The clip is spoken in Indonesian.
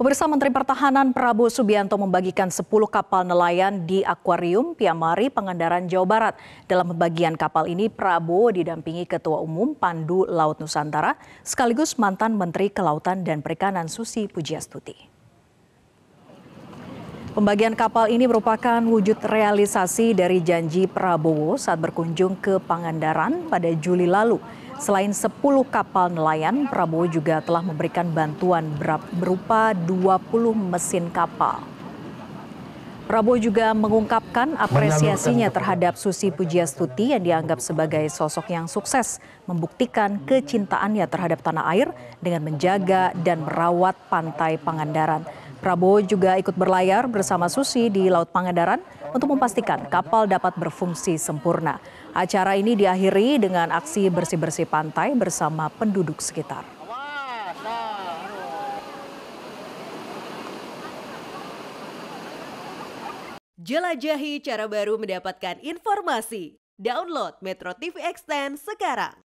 Pemirsa Menteri Pertahanan Prabowo Subianto membagikan 10 kapal nelayan di akuarium Piamari, Pangandaran, Jawa Barat. Dalam pembagian kapal ini, Prabowo didampingi Ketua Umum Pandu Laut Nusantara sekaligus mantan Menteri Kelautan dan Perikanan Susi Pujiastuti. Pembagian kapal ini merupakan wujud realisasi dari janji Prabowo saat berkunjung ke Pangandaran pada Juli lalu. Selain 10 kapal nelayan, Prabowo juga telah memberikan bantuan berupa 20 mesin kapal. Prabowo juga mengungkapkan apresiasinya terhadap Susi Pujiastuti yang dianggap sebagai sosok yang sukses membuktikan kecintaannya terhadap tanah air dengan menjaga dan merawat pantai Pangandaran. Prabowo juga ikut berlayar bersama Susi di Laut Pangandaran untuk memastikan kapal dapat berfungsi sempurna. Acara ini diakhiri dengan aksi bersih-bersih pantai bersama penduduk sekitar. Jelajahi cara baru mendapatkan informasi. Download Metro TV Extend sekarang.